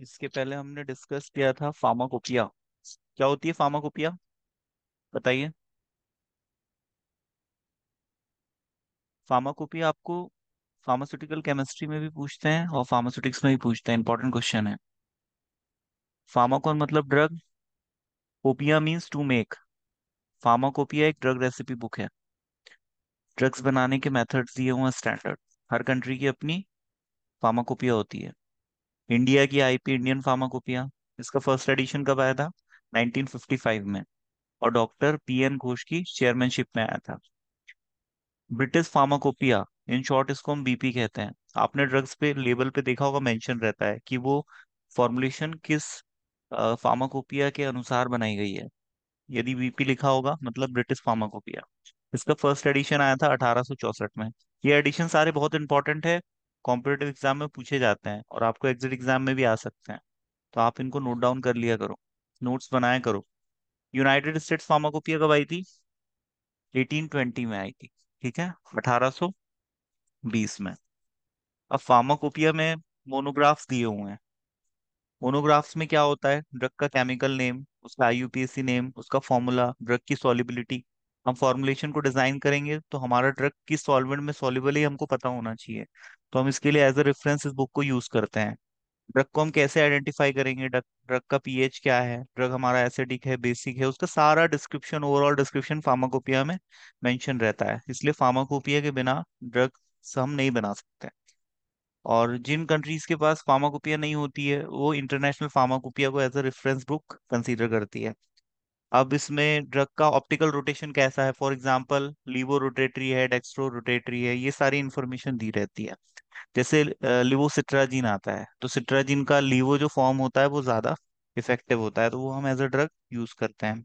इसके पहले हमने डिस्कस किया था फार्माकोपिया क्या होती है फार्माकोपिया बताइए फार्माकोपिया आपको फार्मास्यूटिकल केमिस्ट्री में भी पूछते हैं और फार्मास्यूटिक्स में भी पूछते हैं इंपॉर्टेंट क्वेश्चन है फार्माकोन मतलब ड्रग ओपिया मीन्स टू मेक फार्माकोपिया एक ड्रग रेसिपी बुक है ड्रग्स बनाने के मेथड्स दिए हुए स्टैंडर्ड हर कंट्री की अपनी फार्माकोपिया होती है इंडिया की आईपी इंडियन फार्माकोपिया इसका फर्स्ट एडिशन कब आया था 1955 में और डॉक्टर पी एन घोष की चेयरमैनशिप में आया था ब्रिटिश फार्माकोपिया इन शॉर्ट इसको हम बीपी कहते हैं आपने ड्रग्स पे लेबल पे देखा होगा मेंशन रहता है कि वो फॉर्मुलेशन किस फार्माकोपिया के अनुसार बनाई गई है यदि बीपी लिखा होगा मतलब ब्रिटिश फार्माकोपिया इसका फर्स्ट एडिशन आया था अठारह में ये एडिशन सारे बहुत इंपॉर्टेंट है कॉम्पिटेटिव एग्जाम में पूछे जाते हैं और आपको एग्जिट एग्जाम में भी आ सकते हैं तो आप इनको नोट डाउन कर लिया करो नोट्स बनाया करो यूनाइटेड स्टेट्स फार्माकोपिया कब आई थी 1820 में आई थी ठीक है 1820 में अब फार्माकोपिया में मोनोग्राफ्स दिए हुए हैं मोनोग्राफ्स में क्या होता है ड्रग का केमिकल नेम उसका आई नेम उसका फॉर्मूला ड्रग की सॉलिबिलिटी हम फॉर्मुलेशन को डिजाइन करेंगे तो हमारा ड्रग किस सॉल्वेंट में सॉल्यूबल है हमको पता होना चाहिए तो हम इसके लिए एज अ रेफरेंस इस बुक को यूज करते हैं ड्रग को हम कैसे आइडेंटिफाई करेंगे ड्रग का पीएच क्या है ड्रग हमारा एसिडिक है बेसिक है उसका सारा डिस्क्रिप्शन ओवरऑल डिस्क्रिप्शन फार्माकोपिया में मेंशन रहता है इसलिए फार्माकोपिया के बिना ड्रग हम नहीं बना सकते और जिन कंट्रीज के पास फार्माकोपिया नहीं होती है वो इंटरनेशनल फार्माकोपिया को as a reference book consider करती है अब इसमें ड्रग का ऑप्टिकल रोटेशन कैसा है फॉर एग्जाम्पल लिवो रोटेटरी है डेक्स्ट्रो रोटेटरी है ये सारी इन्फॉर्मेशन दी रहती है जैसे लिवो सिट्राजिन आता है तो सिट्राजिन का लिवो जो फॉर्म होता है वो ज्यादा इफेक्टिव होता है तो वो हम एज अ ड्रग यूज करते हैं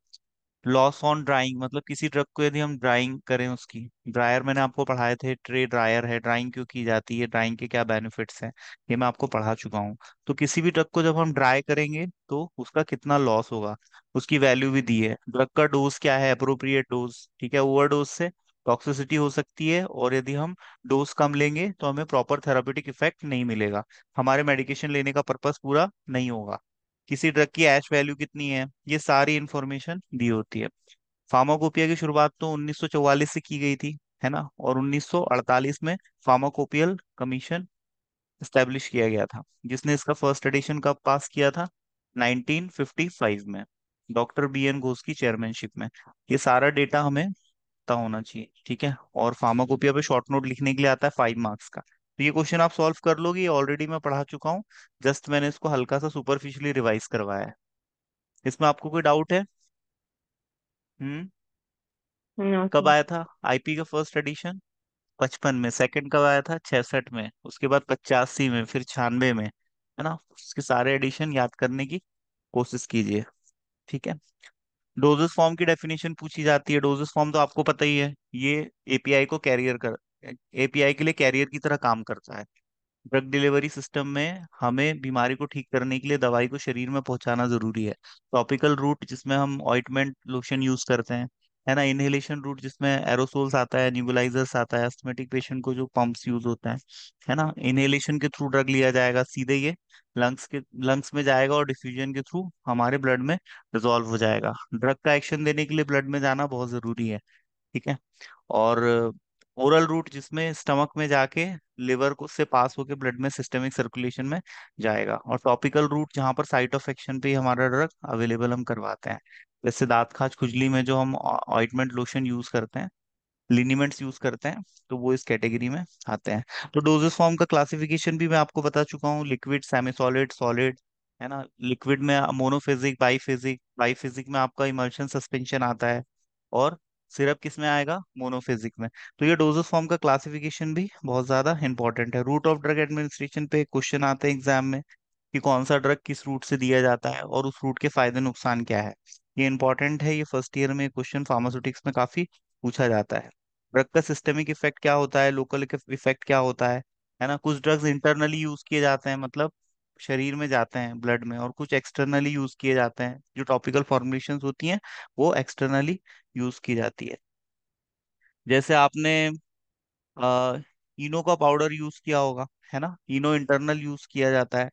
लॉस ऑन ड्राइंग मतलब किसी ड्रग को यदि हम ड्राइंग करें उसकी ड्रायर मैंने आपको पढ़ाए थे ट्रे ड्रायर है ड्राइंग क्यों की जाती है ड्राइंग के क्या बेनिफिट्स हैं ये मैं आपको पढ़ा चुका हूँ तो किसी भी ड्रग को जब हम ड्राई करेंगे तो उसका कितना लॉस होगा उसकी वैल्यू भी दी है ड्रग का डोज क्या है अप्रोप्रिएट डोज ठीक है ओवर डोज से टॉक्सिसिटी हो सकती है और यदि हम डोज कम लेंगे तो हमें प्रॉपर थेरापेटिक इफेक्ट नहीं मिलेगा हमारे मेडिकेशन लेने का पर्पज पूरा नहीं होगा किसी ड्रग की एश वैल्यू कितनी है ये सारी इन्फॉर्मेशन दी होती है फार्माकोपिया की शुरुआत तो 1944 से की गई थी है ना और 1948 में फार्माकोपियल कमीशन स्टैब्लिश किया गया था जिसने इसका फर्स्ट एडिशन कब पास किया था 1955 में डॉक्टर बी एन घोष की चेयरमैनशिप में ये सारा डेटा हमें पता होना चाहिए ठीक है और फार्माकोपिया पे शॉर्ट नोट लिखने के लिए आता है फाइव मार्क्स का तो ये क्वेश्चन आप सॉल्व कर लोगे ऑलरेडी मैं पढ़ा चुका हूँ जस्ट मैंने इसको हल्का सा सुपरफिशियली रिवाइज करवाया है इसमें आपको कोई डाउट है हम्म कब आया था आईपी का फर्स्ट एडिशन पचपन में सेकंड कब आया था छसठ में उसके बाद पचासी में फिर छियानवे में है ना उसके सारे एडिशन याद करने की कोशिश कीजिए ठीक है डोजेस फॉर्म की डेफिनेशन पूछी जाती है डोजेस फॉर्म तो आपको पता ही है ये एपीआई को कैरियर कर एपीआई के लिए कैरियर की तरह काम करता है ड्रग डिलीवरी सिस्टम में हमें बीमारी को ठीक करने के लिए दवाई को शरीर में पहुंचाना जरूरी है टॉपिकल रूट जिसमें हम ऑइटमेंट लोशन यूज करते हैं है ना इनहेलेशन रूट जिसमें एरोसोल्स आता है न्यूबलाइजर्स आता है एस्थमेटिक पेशेंट को जो पंप्स यूज होते हैं है ना इनहेलेशन के थ्रू ड्रग लिया जाएगा सीधे ये लंग्स के लंग्स में जाएगा और डिफ्यूजन के थ्रू हमारे ब्लड में डिजोल्व हो जाएगा ड्रग का एक्शन देने के लिए ब्लड में जाना बहुत जरूरी है ठीक है और ओरल रूट जिसमें स्टमक में जाके लिवर को से पास होके ब्लड में सिस्टमिक सर्कुलेशन में जाएगा और टॉपिकल रूट जहाँ पर साइट ऑफ एक्शन पे हमारा ड्रग अवेलेबल हम करवाते हैं जैसे दांत खाज खुजली में जो हम ऑइटमेंट लोशन यूज करते हैं लिनिमेंट्स यूज करते हैं तो वो इस कैटेगरी में आते हैं तो डोजेस फॉर्म का क्लासिफिकेशन भी मैं आपको बता चुका हूँ लिक्विड सेमी सॉलिड सॉलिड है ना लिक्विड में मोनोफेजिक बाईफेजिक बाईफिजिक में आपका इमर्शन सस्पेंशन आता है और सिरप किस में आएगा मोनोफिजिक में तो ये डोजेस फॉर्म का क्लासिफिकेशन भी बहुत ज्यादा इंपॉर्टेंट है रूट ऑफ ड्रग एडमिनिस्ट्रेशन पे क्वेश्चन आते हैं एग्जाम में कि कौन सा ड्रग किस रूट से दिया जाता है और उस रूट के फायदे नुकसान क्या है ये इंपॉर्टेंट है ये फर्स्ट ईयर में क्वेश्चन फार्मास्यूटिक्स में काफी पूछा जाता है ड्रग का सिस्टमिक इफेक्ट क्या होता है लोकल इफेक्ट क्या होता है है ना कुछ ड्रग्स इंटरनली यूज किए जाते हैं मतलब शरीर में जाते हैं ब्लड में और कुछ एक्सटर्नली यूज किए जाते हैं जो टॉपिकल फॉर्मुलेशन होती हैं वो एक्सटर्नली यूज की जाती है जैसे आपने आ, इनो का पाउडर यूज किया होगा है ना इनो इंटरनल यूज किया जाता है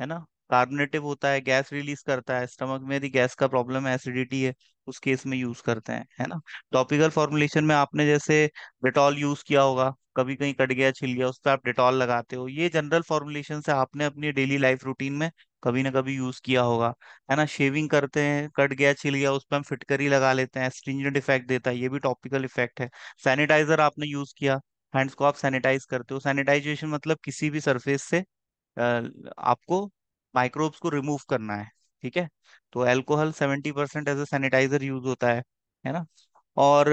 है ना कार्बोनेटिव होता है गैस रिलीज करता है स्टमक में यदि गैस का प्रॉब्लम है एसिडिटी है उस केस में यूज करते हैं है ना टॉपिकल फॉर्मुलेशन में आपने जैसे डिटॉल यूज किया होगा कभी कहीं कट गया छिल गया उस पर आप डिटॉल लगाते हो ये जनरल फॉर्मुलेशन से आपने अपनी डेली लाइफ रूटीन में कभी ना कभी यूज किया होगा है ना शेविंग करते हैं कट गया छिल गया उस पर हम फिटकरी लगा लेते हैं स्ट्रिंजेंट इफेक्ट देता है ये भी टॉपिकल इफेक्ट है सैनिटाइजर आपने यूज किया हैंड्स को आप सैनिटाइज करते हो सैनिटाइजेशन मतलब किसी भी सरफेस से आपको माइक्रोब्स को रिमूव करना है ठीक है तो alcohol seventy percent as a sanitizer use होता है है ना और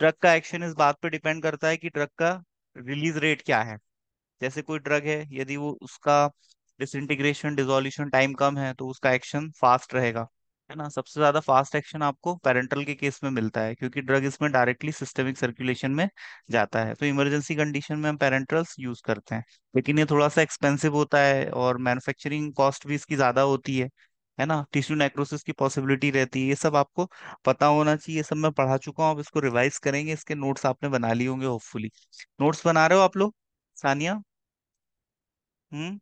ड्रग का एक्शन इस बात पे डिपेंड करता है कि ड्रग का रिलीज रेट क्या है जैसे कोई ड्रग है यदि वो उसका डिसइंटीग्रेशन डिजोल्यूशन टाइम कम है तो उसका एक्शन फास्ट रहेगा है ना सबसे ज्यादा फास्ट एक्शन आपको पेरेंटल के केस में मिलता है क्योंकि ड्रग इसमें डायरेक्टली सिस्टमिक सर्कुलेशन में जाता है तो इमरजेंसी कंडीशन में हम पेरेंटल्स यूज करते हैं लेकिन ये थोड़ा सा एक्सपेंसिव होता है और मैन्युफैक्चरिंग कॉस्ट भी इसकी ज्यादा होती है है ना टिश्यू नेक्रोसिस की पॉसिबिलिटी रहती है ये सब आपको पता होना चाहिए ये सब मैं पढ़ा चुका हूँ आप इसको रिवाइज करेंगे इसके नोट्स आपने बना लिए होंगे होपफुली नोट्स बना रहे हो आप लोग Sania hmm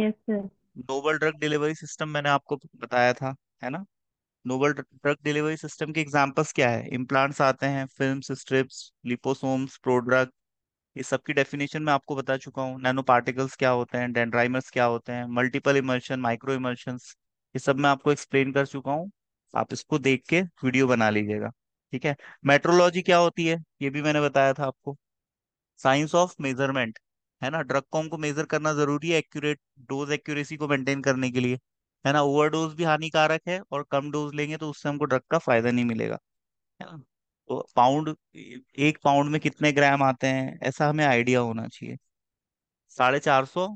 yes sir novel drug delivery system मैंने आपको बताया था है ना नोबल ड्रग डिलीवरी सिस्टम के एग्जांपल्स क्या है इम्प्लांट्स आते हैं फिल्म स्ट्रिप्स लिपोसोम्स प्रोड्रग ये सबकी डेफिनेशन मैं आपको बता चुका हूँ नैनो पार्टिकल्स क्या होते हैं डेंड्राइमर्स क्या होते हैं मल्टीपल इमर्शन माइक्रो इमर्शन ये सब मैं आपको एक्सप्लेन कर चुका हूँ आप इसको देख के वीडियो बना लीजिएगा ठीक है मेट्रोलॉजी क्या होती है ये भी मैंने बताया था आपको साइंस ऑफ मेजरमेंट है ना ड्रग को हमको मेजर करना जरूरी है एक्यूरेट डोज एक्यूरेसी को मेंटेन करने के लिए है ना ओवरडोज भी हानिकारक है और कम डोज लेंगे तो उससे हमको ड्रग का फायदा नहीं मिलेगा है ना तो पाउंड एक पाउंड में कितने ग्राम आते हैं ऐसा हमें आइडिया होना चाहिए साढ़े चार सौ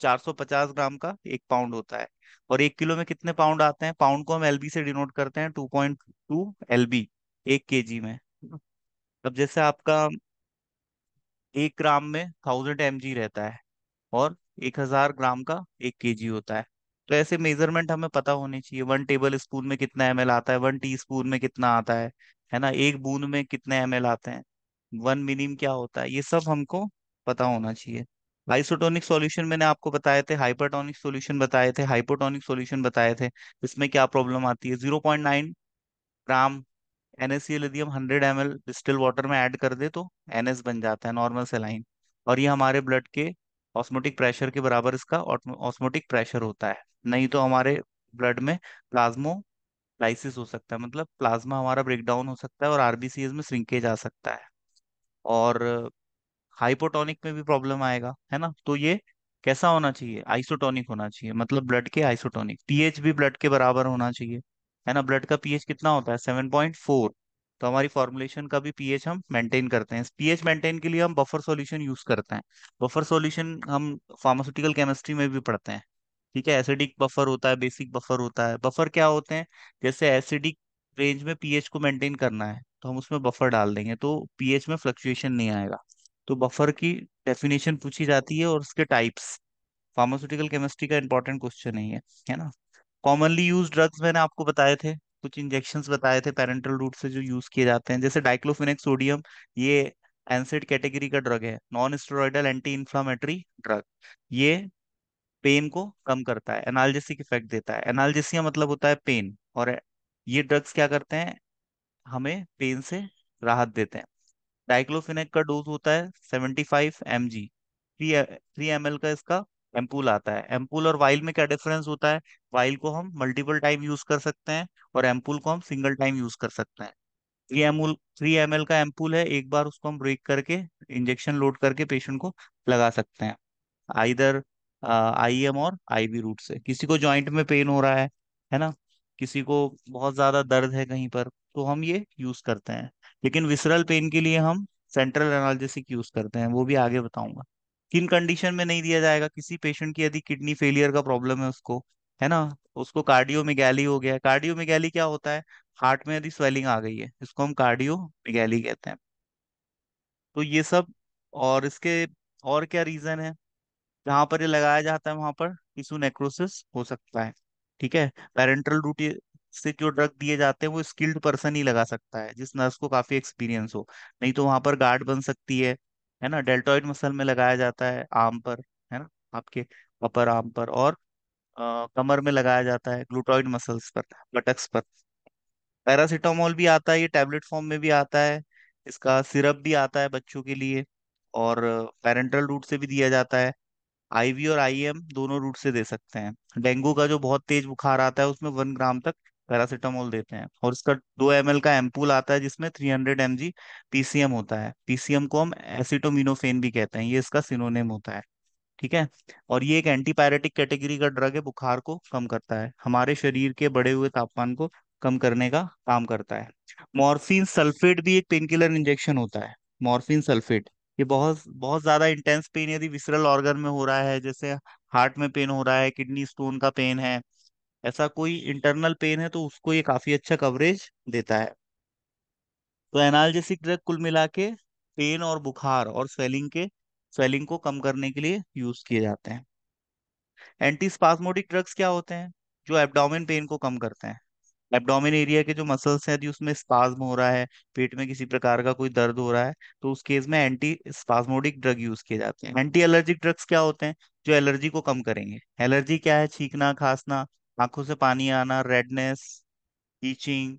चार सौ पचास ग्राम का एक पाउंड होता है और एक किलो में कितने पाउंड आते हैं पाउंड को हम एलबी से डिनोट करते हैं टू पॉइंट टू बी एक जी में अब जैसे आपका एक ग्राम में थाउजेंड एम रहता है और एक हजार ग्राम का एक के होता है तो ऐसे मेजरमेंट हमें पता होने चाहिए वन टेबल स्पून में कितना एम आता है वन टी स्पून में कितना आता है है ना एक बूंद में कितने एम आते हैं वन मिनिम क्या होता है ये सब हमको पता होना चाहिए आइसोटोनिक सॉल्यूशन मैंने आपको बताए थे हाइपरटोनिक सॉल्यूशन बताए थे हाइपोटोनिक सॉल्यूशन बताए थे इसमें क्या प्रॉब्लम आती है 0.9 ग्राम एनएससीएल यदि हम hundred M L distil water में ऐड कर दे तो एनएस बन जाता है नॉर्मल सेलाइन और ये हमारे ब्लड के ऑस्मोटिक प्रेशर के बराबर इसका ऑस्मोटिक प्रेशर होता है नहीं तो हमारे ब्लड में प्लाज्मो लाइसिस हो सकता है मतलब प्लाज्मा हमारा ब्रेकडाउन हो सकता है और आरबीसीएस में श्रिंकेज आ सकता है और हाइपोटोनिक में भी प्रॉब्लम आएगा है ना तो ये कैसा होना चाहिए आइसोटोनिक होना चाहिए मतलब ब्लड के आइसोटोनिक पीएच भी ब्लड के बराबर होना चाहिए है ना ब्लड का पीएच कितना होता है सेवन पॉइंट फोर तो हमारी फॉर्मुलेशन का भी पीएच हम मेंटेन करते हैं पीएच मेंटेन के लिए हम बफर सॉल्यूशन यूज करते हैं बफर सॉल्यूशन हम फार्मास्यूटिकल केमिस्ट्री में भी पढ़ते हैं ठीक है एसिडिक बफर होता है बेसिक बफर होता है बफर क्या होते हैं जैसे एसिडिक रेंज में पीएच को मेंटेन करना है तो हम उसमें बफर डाल देंगे तो पीएच में फ्लक्चुएशन नहीं आएगा तो बफर की डेफिनेशन पूछी जाती है और उसके टाइप्स फार्मास्यूटिकल केमिस्ट्री का इंपॉर्टेंट क्वेश्चन है है ना कॉमनली यूज ड्रग्स मैंने आपको बताए थे कुछ इंजेक्शन बताए थे पेरेंटल रूट से जो यूज किए जाते हैं जैसे डाइक्लोफिनिक सोडियम ये एनसेट कैटेगरी का ड्रग है non steroidal anti inflammatory drug ये पेन को कम करता है एनालजेसिक इफेक्ट देता है एनालजेसिया मतलब होता है पेन और ये ड्रग्स क्या करते हैं हमें पेन से राहत देते हैं डाइक्लोफिनेक का डोज होता है seventy five M G three three M का इसका एम्पूल आता है एम्पूल और वाइल में क्या डिफरेंस होता है वाइल को हम मल्टीपल टाइम यूज कर सकते हैं और एम्पूल को हम सिंगल टाइम यूज कर सकते हैं थ्री एमूल थ्री एम का एम्पूल है एक बार उसको हम ब्रेक करके इंजेक्शन लोड करके पेशेंट को लगा सकते हैं आइधर आई एम और आई बी रूट से किसी को ज्वाइंट में पेन हो रहा है है ना किसी को बहुत ज्यादा दर्द है कहीं पर तो हम ये यूज करते हैं लेकिन विसरल पेन के लिए हम सेंट्रल एनालिस यूज करते हैं वो भी आगे बताऊंगा किन कंडीशन में नहीं दिया जाएगा किसी पेशेंट की यदि किडनी फेलियर का प्रॉब्लम है उसको है ना उसको कार्डियो मिगैली हो गया कार्डियो मिगैली क्या होता है हार्ट में यदि स्वेलिंग आ गई है इसको हम कार्डियो मेगैली कहते हैं तो ये सब और इसके और क्या रीजन है जहां पर ये लगाया जाता है वहां पर टिश्यू नेक्रोसिस हो सकता है ठीक है पेरेंटल रूट से जो ड्रग दिए जाते हैं वो स्किल्ड पर्सन ही लगा सकता है जिस नर्स को काफी एक्सपीरियंस हो नहीं तो वहां पर गार्ड बन सकती है है ना डेल्टॉइड मसल में लगाया जाता है आर्म पर है ना आपके अपर आर्म पर और आ, कमर में लगाया जाता है ग्लूटॉइड मसल्स पर बटक्स पर पैरासिटामोल भी आता है ये टैबलेट फॉर्म में भी आता है इसका सिरप भी आता है बच्चों के लिए और पेरेंटल रूट से भी दिया जाता है आईवी और आईएम दोनों रूट से दे सकते हैं डेंगू का जो बहुत तेज बुखार आता है उसमें वन ग्राम तक पैरासिटामोल देते हैं और इसका दो एम का एम्पूल आता है जिसमें three hundred M G PCM होता है पीसीएम को हम एसिटोमिनोफेन भी कहते हैं ये इसका सिनोनेम होता है ठीक है और ये एक एंटीपायरेटिक कैटेगरी का ड्रग है बुखार को कम करता है हमारे शरीर के बढ़े हुए तापमान को कम करने का काम करता है मॉर्फिन सल्फेट भी एक पेन किलर इंजेक्शन होता है मॉर्फिन सल्फेट ये बहुत बहुत ज्यादा इंटेंस पेन यदि विसरल ऑर्गन में हो रहा है जैसे हार्ट में पेन हो रहा है किडनी स्टोन का पेन है ऐसा कोई इंटरनल पेन है तो उसको ये काफी अच्छा कवरेज देता है तो एनाल्जेसिक ड्रग कुल मिला के पेन और बुखार और स्वेलिंग के स्वेलिंग को कम करने के लिए यूज किए जाते हैं एंटीस्पास्मोटिक ड्रग्स क्या होते हैं जो एबडोमिन पेन को कम करते हैं एबडोमिन एरिया के जो मसल्स हैं यदि उसमें स्पाज्म हो रहा है पेट में किसी प्रकार का कोई दर्द हो रहा है तो उस केस में एंटी स्पाज्मोडिक ड्रग यूज किए जाते हैं एंटी एलर्जिक ड्रग्स क्या होते हैं जो एलर्जी को कम करेंगे एलर्जी क्या है छींकना खांसना आंखों से पानी आना रेडनेस ईचिंग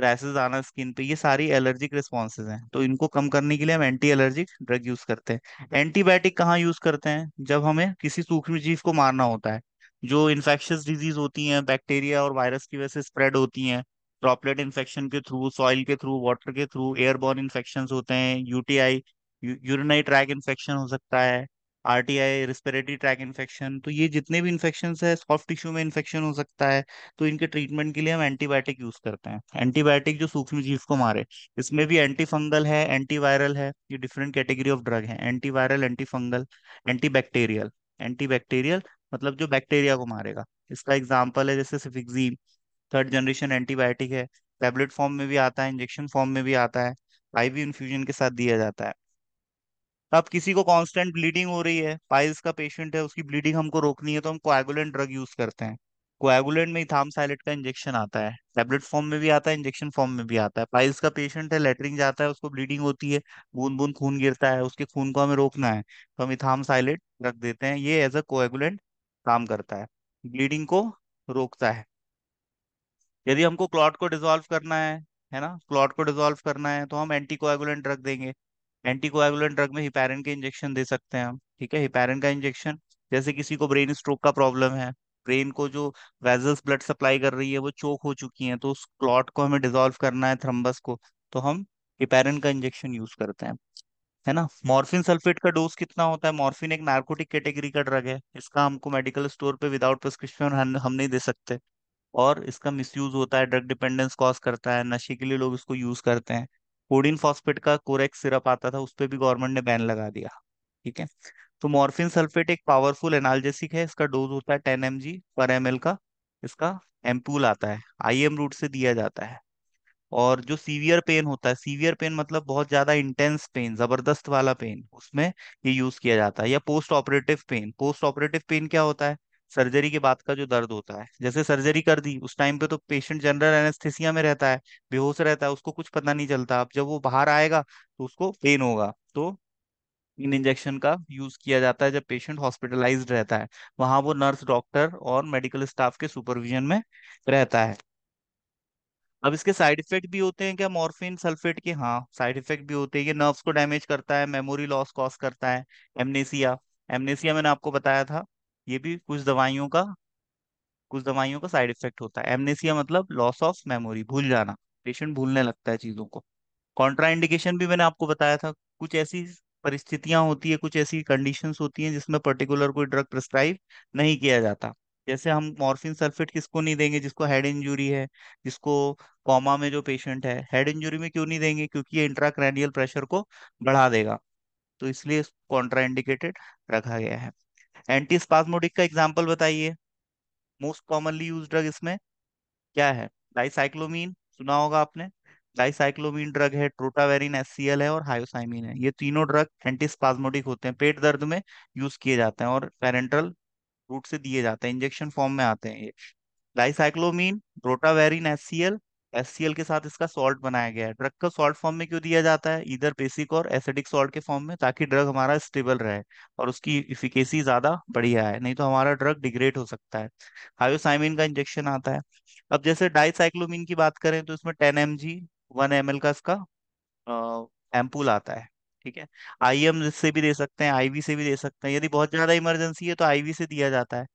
रैसेस आना स्किन पे ये सारी एलर्जिक रिस्पॉन्सेज हैं तो इनको कम करने के लिए हम एंटी एलर्जिक ड्रग यूज करते हैं एंटीबायोटिक कहाँ यूज करते हैं जब हमें किसी सूक्ष्म जीव को मारना होता है जो इन्फेक्शस डिजीज होती हैं बैक्टीरिया और वायरस की वजह से स्प्रेड होती हैं ड्रॉपलेट इन्फेक्शन के थ्रू सॉइल के थ्रू वाटर के थ्रू एयरबॉर्न इन्फेक्शन होते हैं यूटीआई यूरिनरी ट्रैक इन्फेक्शन हो सकता है आरटीआई रिस्पिरेटरी ट्रैक इन्फेक्शन तो ये जितने भी इन्फेक्शन है सॉफ्ट टिश्यू में इन्फेक्शन हो सकता है तो इनके ट्रीटमेंट के लिए हम एंटीबायोटिक यूज करते हैं एंटीबायोटिक जो सूक्ष्म जीव को मारे इसमें भी एंटी फंगल है एंटीवायरल है ये डिफरेंट कैटेगरी ऑफ ड्रग है antiviral anti fungal anti bacterial anti bacterial मतलब जो बैक्टीरिया को मारेगा इसका एग्जाम्पल है जैसे सिफिक्जीन थर्ड जनरेशन एंटीबायोटिक है टेबलेट फॉर्म में भी आता है इंजेक्शन फॉर्म में भी आता है आईवी इन्फ्यूजन के साथ दिया जाता है अब किसी को कांस्टेंट ब्लीडिंग हो रही है पाइल्स का पेशेंट है उसकी ब्लीडिंग हमको रोकनी है तो हम कोएगुलेंट ड्रग यूज करते हैं कोएगुलेंट में साइलेट का इंजेक्शन आता है टेबलेट फॉर्म में भी आता है इंजेक्शन फॉर्म में भी आता है पाइल्स का पेशेंट है लेटरिंग जाता है उसको ब्लीडिंग होती है बूंद बूंद खून गिरता है उसके खून को हमें रोकना है तो हम इथामसाइलेट रख देते हैं ये एज अ कोएगुलेंट काम करता है ब्लीडिंग को रोकता है यदि हमको क्लॉट को डिजोल्व करना है है ना क्लॉट को डिजोल्व करना है तो हम एंटी कोएगुलेंट रख देंगे एंटीकोएगुलेंट ड्रग में हिपेरन के इंजेक्शन दे सकते हैं हम ठीक है हिपेरन का इंजेक्शन जैसे किसी को ब्रेन स्ट्रोक का प्रॉब्लम है ब्रेन को जो वेजल्स ब्लड सप्लाई कर रही है वो चोक हो चुकी है तो उस क्लॉट को हमें डिजोल्व करना है थ्रम्बस को तो हम हिपेरन का इंजेक्शन यूज करते हैं है ना मॉर्फिन सल्फेट का डोज कितना होता है मॉर्फिन एक नार्कोटिक कैटेगरी का ड्रग है इसका हमको मेडिकल स्टोर पे विदाउट प्रिस्क्रिप्शन हम, हम नहीं दे सकते और इसका मिसयूज होता है ड्रग डिपेंडेंस कॉज करता है नशे के लिए लोग इसको यूज करते हैं कोडिन फॉस्फेट का कोरेक्स सिरप आता था उस पर भी गवर्नमेंट ने बैन लगा दिया ठीक है तो मॉर्फिन सल्फेट एक पावरफुल एनालजेसिक है इसका डोज होता है टेन एम पर एम का इसका एम्पूल आता है आई एम रूट से दिया जाता है और जो सीवियर पेन होता है सीवियर पेन मतलब बहुत ज्यादा इंटेंस पेन जबरदस्त वाला पेन उसमें ये यूज किया जाता है या post operative pain post operative pain क्या होता है सर्जरी के बाद का जो दर्द होता है जैसे सर्जरी कर दी उस टाइम पे तो पेशेंट जनरल एनेस्थेसिया में रहता है बेहोश रहता है उसको कुछ पता नहीं चलता अब जब वो बाहर आएगा तो उसको पेन होगा तो इन इंजेक्शन का यूज किया जाता है जब पेशेंट हॉस्पिटलाइज्ड रहता है वहां वो नर्स डॉक्टर और मेडिकल स्टाफ के सुपरविजन में रहता है अब इसके साइड इफेक्ट भी होते हैं क्या मॉर्फिन सल्फेट के हाँ साइड इफेक्ट भी होते हैं ये नर्व्स को डैमेज करता है मेमोरी लॉस कॉज करता है एमनेसिया एमनेसिया मैंने आपको बताया था ये भी कुछ दवाइयों का कुछ दवाइयों का साइड इफेक्ट होता है एमनेसिया मतलब लॉस ऑफ मेमोरी भूल जाना पेशेंट भूलने लगता है चीजों को कॉन्ट्राइंडिकेशन भी मैंने आपको बताया था कुछ ऐसी परिस्थितियां होती है कुछ ऐसी कंडीशन होती हैं जिसमें पर्टिकुलर कोई ड्रग प्रिस्क्राइब नहीं किया जाता जैसे हम मॉर्फिन सल्फेट किसको नहीं देंगे जिसको हेड इंजरी है जिसको कॉमा में जो पेशेंट है हेड इंजुरी में क्यों नहीं देंगे क्योंकि ये इंट्राक्रैनियल प्रेशर को बढ़ा देगा तो इसलिए कॉन्ट्राइंडिकेटेड रखा गया है एंटी स्पाजमोडिक का एग्जाम्पल बताइए मोस्ट कॉमनली यूज ड्रग इसमें क्या है डाइसाइक्लोमीन सुना होगा आपने डाइसाइक्लोमीन ड्रग है ट्रोटावेरिन एससीएल है और हायोसाइमीन है ये तीनों ड्रग एंटीस्पाजमोटिक होते हैं पेट दर्द में यूज किए जाते हैं और पेरेंटल रूट से दिए जाते हैं इंजेक्शन फॉर्म में आते हैं ये डाइसाइक्लोमीन ट्रोटावेरिन एससीएल एस के साथ इसका सॉल्ट बनाया गया है ड्रग का सॉल्ट फॉर्म में क्यों दिया जाता है इधर बेसिक और एसिडिक सॉल्ट के फॉर्म में ताकि ड्रग हमारा स्टेबल रहे और उसकी इफिकेसी ज्यादा बढ़िया है नहीं तो हमारा ड्रग डिग्रेड हो सकता है हायोसाइमिन का इंजेक्शन आता है अब जैसे डाइसाइक्लोमिन की बात करें तो इसमें ten M G one M L का इसका एम्पूल आता है ठीक है एम से भी दे सकते हैं आईवी से भी दे सकते हैं यदि बहुत ज्यादा इमरजेंसी है तो आईवी से दिया जाता है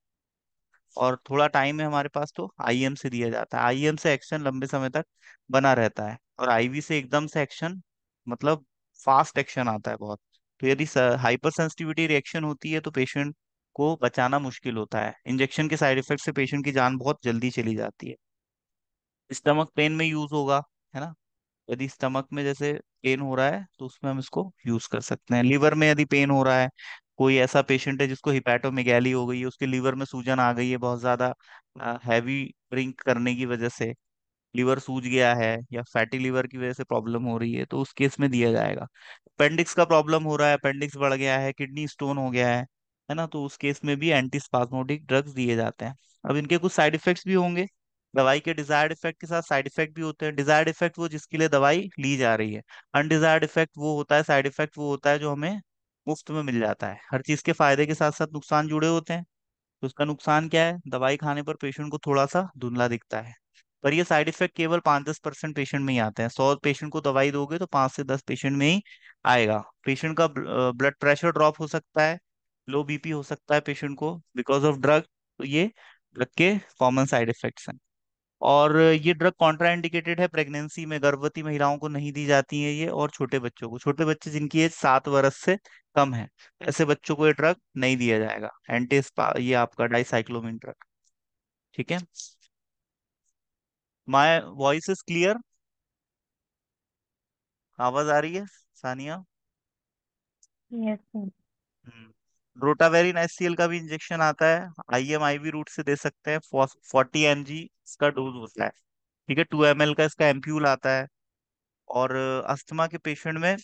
और थोड़ा टाइम है हमारे पास तो आईएम से दिया जाता है आईएम से एक्शन लंबे समय तक बना रहता है और आईवी से एकदम से एक्शन मतलब फास्ट एक्शन आता है बहुत तो यदि हाइपर सेंसिटिविटी रिएक्शन होती है तो पेशेंट को बचाना मुश्किल होता है इंजेक्शन के साइड इफेक्ट से पेशेंट की जान बहुत जल्दी चली जाती है स्टमक पेन में यूज होगा है ना यदि स्टमक में जैसे पेन हो रहा है तो उसमें हम इसको यूज कर सकते हैं लीवर में यदि पेन हो रहा है कोई ऐसा पेशेंट है जिसको हिपैटोमिगैली हो गई है उसके लीवर में सूजन आ गई है बहुत ज़्यादा हैवी ड्रिंक करने की वजह से लीवर सूज गया है या फैटी लीवर की वजह से प्रॉब्लम हो रही है तो उस केस में दिया जाएगा अपेंडिक्स का प्रॉब्लम हो रहा है अपेंडिक्स बढ़ गया है किडनी स्टोन हो गया है है ना तो उस केस में भी एंटी स्पाजमोटिक ड्रग्स दिए जाते हैं अब इनके कुछ साइड इफेक्ट्स भी होंगे दवाई के डिजायर्ड इफेक्ट के साथ साइड इफेक्ट भी होते हैं डिजायर्ड इफेक्ट वो जिसके लिए दवाई ली जा रही है अनडिजायर्ड इफेक्ट वो होता है साइड इफेक्ट वो होता है जो हमें मुफ्त में मिल जाता है हर चीज के फायदे के साथ साथ नुकसान जुड़े होते हैं तो उसका नुकसान क्या है दवाई खाने पर पेशेंट को थोड़ा सा धुंधला दिखता है पर ये साइड इफेक्ट केवल पांच दस परसेंट पेशेंट में ही आते हैं सौ पेशेंट को दवाई दोगे तो पांच से दस पेशेंट में ही आएगा पेशेंट का ब्लड प्रेशर ड्रॉप हो सकता है लो बीपी हो सकता है पेशेंट को बिकॉज ऑफ ड्रग तो ये ड्रग के कॉमन साइड इफेक्ट्स हैं और ये ड्रग कॉन्ट्राइंडिकेटेड है प्रेगनेंसी में गर्भवती महिलाओं को नहीं दी जाती है ये और छोटे बच्चों को छोटे बच्चे जिनकी एज सात वर्ष से कम है ऐसे बच्चों को ये ड्रग नहीं दिया जाएगा एंटी ये आपका डाइसाइक्लोमिन ड्रग ठीक है माय वॉइस इज क्लियर आवाज आ रही है सानिया yes, रोटावेरिन एससीएल का भी इंजेक्शन आता है आईएमआईवी रूट से दे सकते हैं फोर्टी एम इसका डोज होता है ठीक है टू एम का इसका एम्प्यूल आता है और अस्थमा के पेशेंट में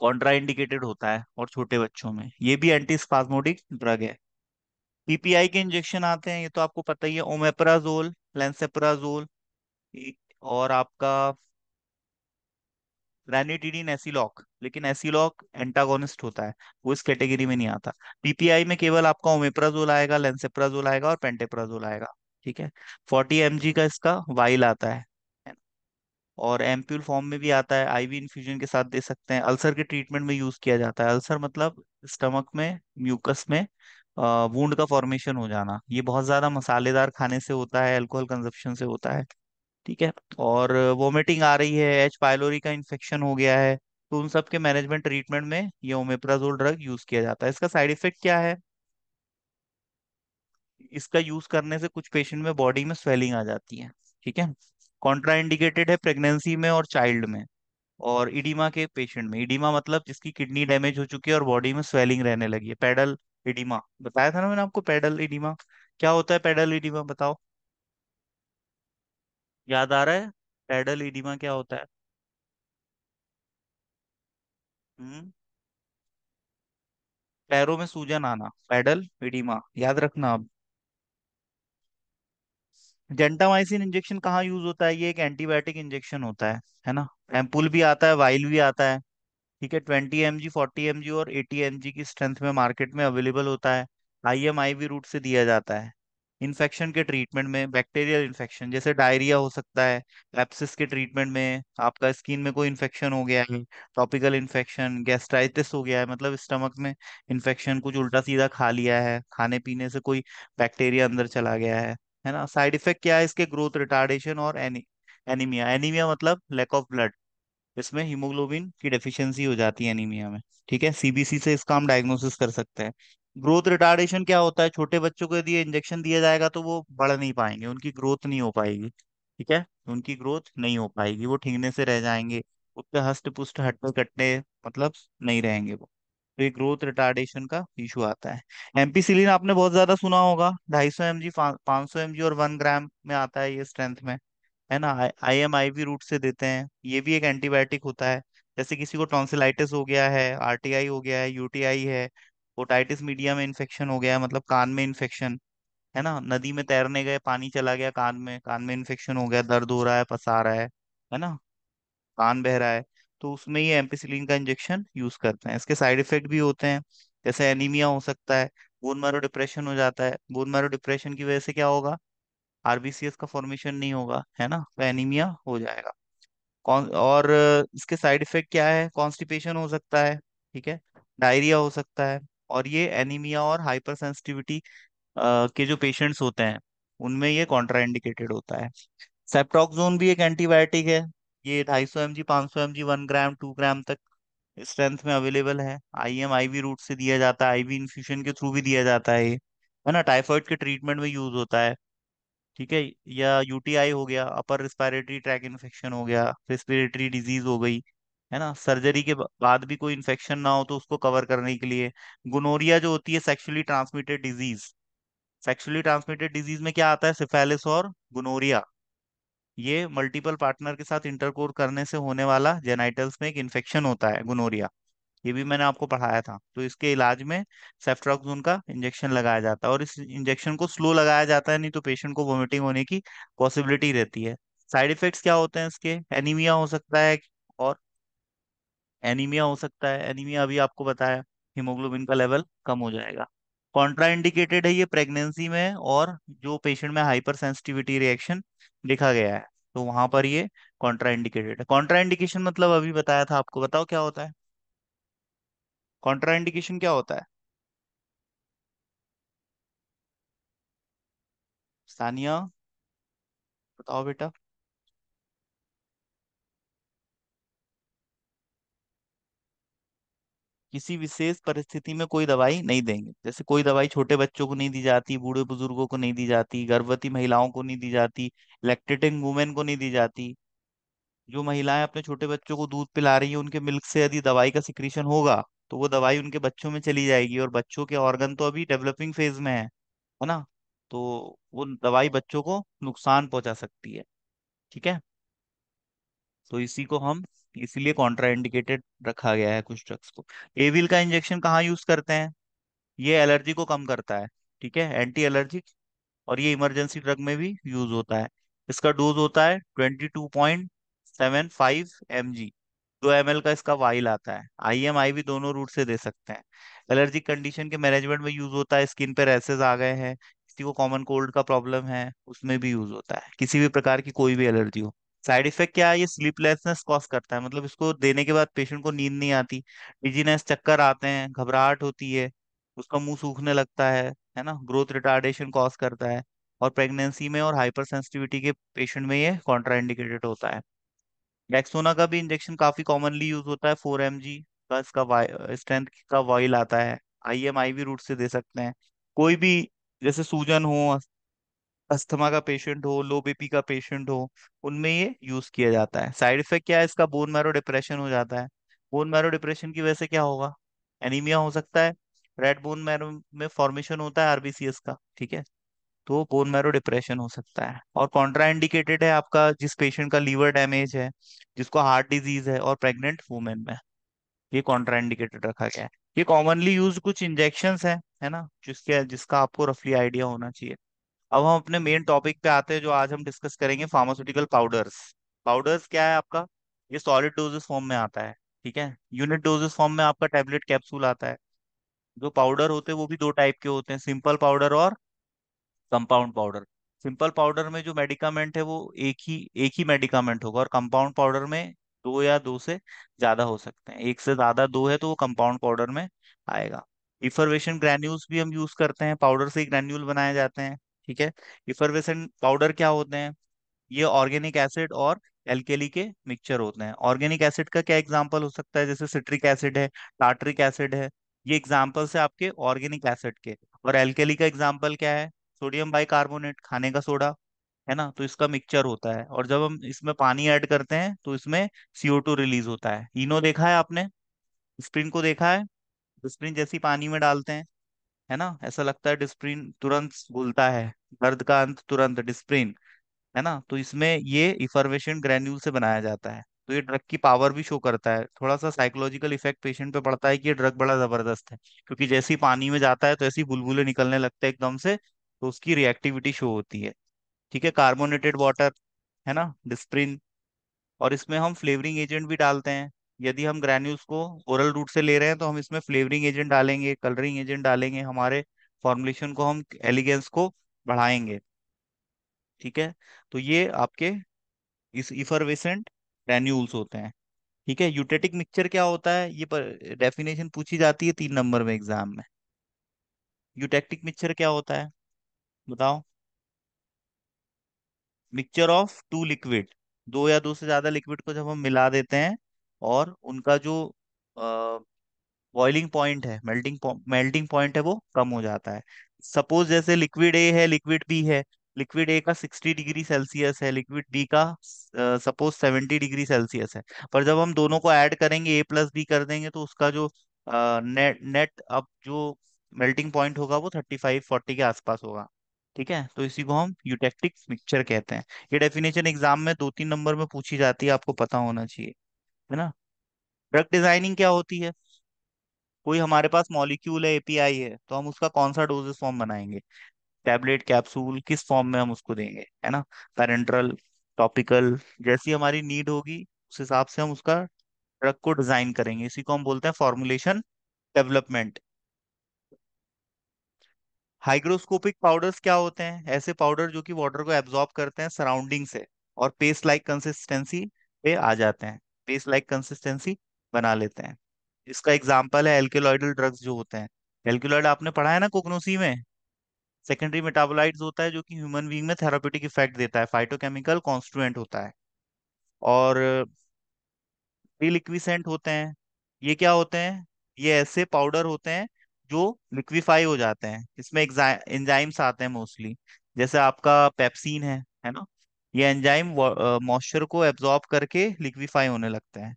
कॉन्ट्रा इंडिकेटेड होता है और छोटे बच्चों में ये भी एंटी स्पाजमोडिक ड्रग है पीपीआई के इंजेक्शन आते हैं ये तो आपको पता ही है ओमेपराजोल लेंसेपराजोल और आपका रेनिटिडिन एसिलॉक लेकिन एसिलॉक एंटागोनिस्ट होता है वो इस कैटेगरी में नहीं आता पीपीआई में केवल आपका ओमेप्राजोल आएगा लेंसेप्राजोल आएगा और पेंटेप्राजोल आएगा ठीक है फोर्टी एम का इसका वाइल आता है और एम्प्यूल फॉर्म में भी आता है आईवी इन्फ्यूजन के साथ दे सकते हैं अल्सर के ट्रीटमेंट में यूज किया जाता है अल्सर मतलब स्टमक में म्यूकस में वूंड का फॉर्मेशन हो जाना ये बहुत ज्यादा मसालेदार खाने से होता है अल्कोहल कंजप्शन से होता है ठीक है और वोमिटिंग आ रही है एच पायलोरी का इन्फेक्शन हो गया है तो उन सब के मैनेजमेंट ट्रीटमेंट में ये ओमेप्राजोल ड्रग यूज किया जाता है इसका साइड इफेक्ट क्या है इसका यूज करने से कुछ पेशेंट में बॉडी में स्वेलिंग आ जाती है ठीक है कॉन्ट्राइंडिकेटेड है प्रेगनेंसी में और चाइल्ड में और इडीमा के पेशेंट में इडीमा मतलब जिसकी किडनी डैमेज हो चुकी है और बॉडी में स्वेलिंग रहने लगी है पैडल इडिमा बताया था ना मैंने आपको पैडल इडिमा क्या होता है पैडल इडिमा बताओ याद आ रहा है पैडल इडिमा क्या होता है हम्म। पैरों में सूजन आना पैडल विडिमा याद रखना अब जेंटामाइसिन इंजेक्शन कहाँ यूज होता है ये एक एंटीबायोटिक इंजेक्शन होता है है ना एम्पुल भी आता है वाइल भी आता है ठीक है twenty M G forty M G और एटी एम जी की स्ट्रेंथ में मार्केट में अवेलेबल होता है I M I V route से दिया जाता है इन्फेक्शन के ट्रीटमेंट में बैक्टीरियल इन्फेक्शन जैसे डायरिया हो सकता है एप्सिस के ट्रीटमेंट में आपका स्किन में कोई इन्फेक्शन हो गया है टॉपिकल इन्फेक्शन गैस्ट्राइटिस हो गया है मतलब स्टमक में इन्फेक्शन कुछ उल्टा सीधा खा लिया है खाने पीने से कोई बैक्टीरिया अंदर चला गया है है ना साइड इफेक्ट क्या है इसके ग्रोथ रिटार्डेशन और एनीमिया एनीमिया मतलब लैक ऑफ ब्लड इसमें हीमोग्लोबिन की डेफिशिएंसी हो जाती है एनीमिया में ठीक है सीबीसी से इसका हम डायग्नोसिस कर सकते हैं ग्रोथ रिटार्डेशन क्या होता है छोटे बच्चों को यदि इंजेक्शन दिया जाएगा तो वो बढ़ नहीं पाएंगे उनकी ग्रोथ नहीं हो पाएगी ठीक है उनकी ग्रोथ नहीं हो पाएगी वो ठिंगने से रह जाएंगे उसके हस्त पुष्ट हट्टे कट्टे मतलब नहीं रहेंगे वो तो ये ग्रोथ रिटार्डेशन का इशू आता है एम्पीसिलिन आपने बहुत ज्यादा सुना होगा ढाई सौ एम जी पांच सौ एम जी और वन ग्राम में आता है ये स्ट्रेंथ में है ना I M I V route से देते हैं ये भी एक एंटीबायोटिक होता है जैसे किसी को टॉन्सिलाइटिस हो गया है आरटीआई हो गया है यूटीआई है ओटाइटिस मीडिया में इन्फेक्शन हो गया मतलब कान में इन्फेक्शन है ना नदी में तैरने गए पानी चला गया कान में कान में इन्फेक्शन हो गया दर्द हो रहा है पसा रहा है है ना कान बह रहा है तो उसमें ये एम्पीसिलिन का इंजेक्शन यूज करते हैं इसके साइड इफेक्ट भी होते हैं जैसे एनीमिया हो सकता है बोन मैरो डिप्रेशन हो जाता है बोन मैरो डिप्रेशन की वजह से क्या होगा आरबीसीएस का फॉर्मेशन नहीं होगा है ना तो एनीमिया हो जाएगा और इसके साइड इफेक्ट क्या है कॉन्स्टिपेशन हो सकता है ठीक है डायरिया हो सकता है और ये एनीमिया और हाइपर सेंसिटिविटी के जो पेशेंट्स होते हैं उनमें ये कॉन्ट्राइंडिकेटेड होता है सेप्टॉक्सोन भी एक एंटीबायोटिक है ये ढाई सौ एम जी पाँच सौ M G one gram two gram तक स्ट्रेंथ में अवेलेबल है I M I V route से दिया जाता है आई वी इन्फ्यूशन के थ्रू भी दिया जाता है ये है ना टाइफॉइड के ट्रीटमेंट में यूज होता है ठीक है या यूटीआई हो गया अपर रिस्पायरेटरी ट्रैक इन्फेक्शन हो गया रेस्पिरेटरी डिजीज हो गई है ना सर्जरी के बाद भी कोई इन्फेक्शन ना हो तो उसको कवर करने के लिए गुनोरिया जो होती है sexually transmitted disease sexually transmitted disease में क्या आता है सिफेलिस और गुनोरिया ये मल्टीपल पार्टनर के साथ इंटरकोर करने से होने वाला जेनाइटल्स में एक इन्फेक्शन होता है गुनोरिया ये भी मैंने आपको पढ़ाया था तो इसके इलाज में सेफ्ट्रॉक्सोन का इंजेक्शन लगाया जाता है और इस इंजेक्शन को स्लो लगाया जाता है नहीं तो पेशेंट को वोमिटिंग होने की पॉसिबिलिटी रहती है साइड इफेक्ट्स क्या होते हैं इसके एनीमिया हो सकता है एनीमिया हो सकता है एनीमिया अभी आपको बताया हीमोग्लोबिन का लेवल कम हो जाएगा कॉन्ट्रा इंडिकेटेड है ये प्रेगनेंसी में और जो पेशेंट में हाइपर सेंसिटिविटी रिएक्शन लिखा गया है तो वहां पर ये कॉन्ट्रा इंडिकेटेड है कॉन्ट्रा इंडिकेशन मतलब अभी बताया था आपको बताओ क्या होता है कॉन्ट्रा इंडिकेशन क्या होता है सानिया बताओ बेटा किसी विशेष परिस्थिति में कोई दवाई नहीं देंगे जैसे कोई दवाई छोटे बच्चों को नहीं दी जाती बूढ़े बुजुर्गों को नहीं दी जाती गर्भवती महिलाओं को नहीं दी जाती लैक्टेटिंग वुमेन को नहीं दी जाती जो महिलाएं अपने छोटे बच्चों को दूध पिला रही है उनके मिल्क से यदि दवाई का सिक्रीशन होगा तो वो दवाई उनके बच्चों में चली जाएगी और बच्चों के ऑर्गन तो अभी डेवलपिंग फेज में है है ना तो वो दवाई बच्चों को नुकसान पहुंचा सकती है ठीक है तो इसी को हम इसीलिए कॉन्ट्राइंडिकेटेड रखा गया है कुछ ड्रग्स को एविल का इंजेक्शन कहाँ यूज करते हैं ये एलर्जी को कम करता है ठीक है एंटी एलर्जिक और ये इमरजेंसी ड्रग में भी यूज होता है इसका डोज होता है twenty two point seven five M G दो एम एल का इसका वाइल आता है आई एम आई भी दोनों रूट से दे सकते हैं एलर्जिक कंडीशन के मैनेजमेंट में यूज होता है स्किन पे रेसेज आ गए हैं किसी को कॉमन कोल्ड का प्रॉब्लम है उसमें भी यूज होता है किसी भी प्रकार की कोई भी एलर्जी हो साइड इफेक्ट क्या है ये स्लीपलेसनेस कॉज करता है मतलब इसको देने के बाद पेशेंट को नींद नहीं आती डिजीनेस चक्कर आते हैं घबराहट होती है उसका मुंह सूखने लगता है है ना ग्रोथ रिटार्डेशन कॉज करता है और प्रेगनेंसी में और हाइपर सेंसिटिविटी के पेशेंट में ये कॉन्ट्राइंडिकेटेड होता है डेक्सोना का भी इंजेक्शन काफी कॉमनली यूज होता है फोर एम जी का इसका स्ट्रेंथ का वॉइल आता है I M I V route से दे सकते हैं कोई भी जैसे सूजन हो अस्थमा का पेशेंट हो लो बीपी का पेशेंट हो उनमें ये यूज किया जाता है साइड इफेक्ट क्या है इसका बोन मैरो डिप्रेशन हो जाता है बोन मैरो डिप्रेशन की वजह से क्या होगा एनीमिया हो सकता है रेड बोन मैरो में फॉर्मेशन होता है आरबीसीएस का ठीक है तो बोन मैरो डिप्रेशन हो सकता है और कॉन्ट्रा इंडिकेटेड है आपका जिस पेशेंट का लीवर डैमेज है जिसको हार्ट डिजीज है और प्रेग्नेंट वुमेन में ये कॉन्ट्रा इंडिकेटेड रखा गया है ये कॉमनली यूज कुछ इंजेक्शन है है ना जिसके जिसका आपको रफली आइडिया होना चाहिए अब हम अपने मेन टॉपिक पे आते हैं जो आज हम डिस्कस करेंगे फार्मास्यूटिकल पाउडर्स पाउडर्स क्या है आपका ये सॉलिड डोजेस फॉर्म में आता है ठीक है यूनिट डोजेस फॉर्म में आपका टेबलेट कैप्सूल आता है जो पाउडर होते हैं वो भी दो टाइप के होते हैं सिंपल पाउडर और कंपाउंड पाउडर सिंपल पाउडर में जो मेडिकामेंट है वो एक ही एक ही मेडिकामेंट होगा और कंपाउंड पाउडर में दो या दो से ज्यादा हो सकते हैं एक से ज्यादा दो है तो वो कंपाउंड पाउडर में आएगा इफरवेशन ग्रेन्यूल्स भी हम यूज करते हैं पाउडर से ग्रेन्यूल बनाए जाते हैं ठीक है इफरवेसेंट पाउडर क्या होते हैं ये ऑर्गेनिक एसिड और एल्केली के मिक्सचर होते हैं ऑर्गेनिक एसिड का क्या एग्जाम्पल हो सकता है जैसे सिट्रिक एसिड है टाट्रिक एसिड है ये एग्जाम्पल्स है आपके ऑर्गेनिक एसिड के और एल्केली का एग्जाम्पल क्या है सोडियम बाइकार्बोनेट खाने का सोडा है ना तो इसका मिक्सचर होता है और जब हम इसमें पानी ऐड करते हैं तो इसमें सीओ टू रिलीज होता है इनो देखा है आपने स्प्रिन को देखा है स्प्रिन जैसी पानी में डालते हैं है ना ऐसा लगता है डिस्प्रिन तुरंत घुलता है दर्द का अंत तुरंत डिस्प्रिन है ना तो इसमें ये इफॉर्मेशन ग्रेन्यूल से बनाया जाता है तो ये ड्रग की पावर भी शो करता है थोड़ा सा साइकोलॉजिकल इफेक्ट पेशेंट पे पड़ता है कि ये ड्रग बड़ा जबरदस्त है क्योंकि जैसे ही पानी में जाता है तो ऐसी बुलबुले निकलने लगते हैं एकदम से तो उसकी रिएक्टिविटी शो होती है ठीक है कार्बोनेटेड वाटर है ना डिस्प्रिन और इसमें हम फ्लेवरिंग एजेंट भी डालते हैं यदि हम ग्रेन्यूल्स को ओरल रूट से ले रहे हैं तो हम इसमें फ्लेवरिंग एजेंट डालेंगे कलरिंग एजेंट डालेंगे हमारे फॉर्मुलेशन को हम एलिगेंस को बढ़ाएंगे ठीक है तो ये आपके इस इफरवेसेंट ग्रेन्यूल्स होते हैं ठीक है यूटेटिक मिक्सचर क्या होता है ये डेफिनेशन पूछी जाती है तीन नंबर में एग्जाम में यूटेक्टिक मिक्सचर क्या होता है बताओ मिक्सचर ऑफ टू लिक्विड दो या दो से ज्यादा लिक्विड को जब हम मिला देते हैं और उनका जो बॉइलिंग पॉइंट है मेल्टिंग मेल्टिंग पॉइंट है वो कम हो जाता है सपोज जैसे लिक्विड ए है लिक्विड बी है लिक्विड ए का सिक्सटी डिग्री सेल्सियस है लिक्विड बी का सपोज सेवेंटी डिग्री सेल्सियस है पर जब हम दोनों को ऐड करेंगे ए प्लस बी कर देंगे तो उसका जो नेट नेट अब जो मेल्टिंग पॉइंट होगा वो थर्टी फाइव फोर्टी के आसपास होगा ठीक है तो इसी को हम यूटेक्टिक मिक्सचर कहते हैं ये डेफिनेशन एग्जाम में दो तीन नंबर में पूछी जाती है आपको पता होना चाहिए है ना ड्रग डिजाइनिंग क्या होती है कोई हमारे पास मॉलिक्यूल है एपीआई है तो हम उसका कौन सा डोजेस फॉर्म बनाएंगे टैबलेट कैप्सूल किस फॉर्म में हम उसको देंगे है ना पेरेंट्रल टॉपिकल जैसी हमारी नीड होगी उस हिसाब से हम उसका ड्रग को डिजाइन करेंगे इसी को हम बोलते हैं फॉर्मुलेशन डेवलपमेंट हाइग्रोस्कोपिक पाउडर्स क्या होते हैं ऐसे पाउडर जो कि वाटर को एब्जॉर्ब करते हैं सराउंडिंग से और पेस्ट लाइक कंसिस्टेंसी पे आ जाते हैं पेस्ट लाइक कंसिस्टेंसी बना लेते हैं इसका एग्जाम्पल है एल्केलॉइडल ड्रग्स जो होते हैं एल्केलॉइड आपने पढ़ा है ना कोकनोसी में सेकेंडरी मेटाबोलाइट्स होता है जो कि ह्यूमन बींग में थेरापेटिक इफेक्ट देता है फाइटोकेमिकल कॉन्स्टूएंट होता है और लिक्विसेंट होते हैं ये क्या होते हैं ये ऐसे पाउडर होते हैं जो लिक्विफाई हो जाते हैं इसमें एंजाइम्स आते हैं मोस्टली जैसे आपका पेप्सिन है है ना ये एंजाइम मॉइस्चर को एब्जॉर्ब करके लिक्विफाई होने लगते हैं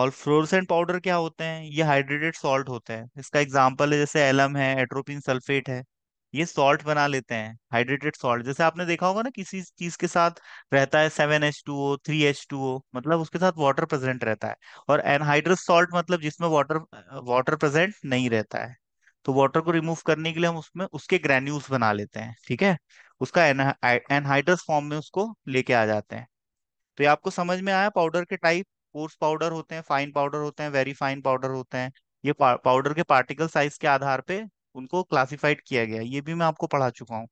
और फ्लोरसेंट पाउडर क्या होते हैं ये हाइड्रेटेड सॉल्ट होते हैं इसका एग्जाम्पल है जैसे एलम है एट्रोपिन सल्फेट है ये सॉल्ट बना लेते हैं हाइड्रेटेड सॉल्ट जैसे आपने देखा होगा ना किसी चीज के साथ रहता है seven H two O three H two O मतलब उसके साथ वाटर प्रेजेंट रहता है और एनहाइड्रस सॉल्ट मतलब जिसमें वाटर वाटर प्रेजेंट नहीं रहता है तो वाटर को रिमूव करने के लिए हम उसमें उसके ग्रेन्यूल्स बना लेते हैं ठीक है उसका एनहाइड्रस फॉर्म में उसको लेके आ जाते हैं तो ये आपको समझ में आया पाउडर के टाइप कोर्स पाउडर होते हैं फाइन पाउडर होते हैं वेरी फाइन पाउडर होते हैं ये पाउडर के पार्टिकल साइज के आधार पे उनको क्लासिफाइड किया गया ये भी मैं आपको पढ़ा चुका हूँ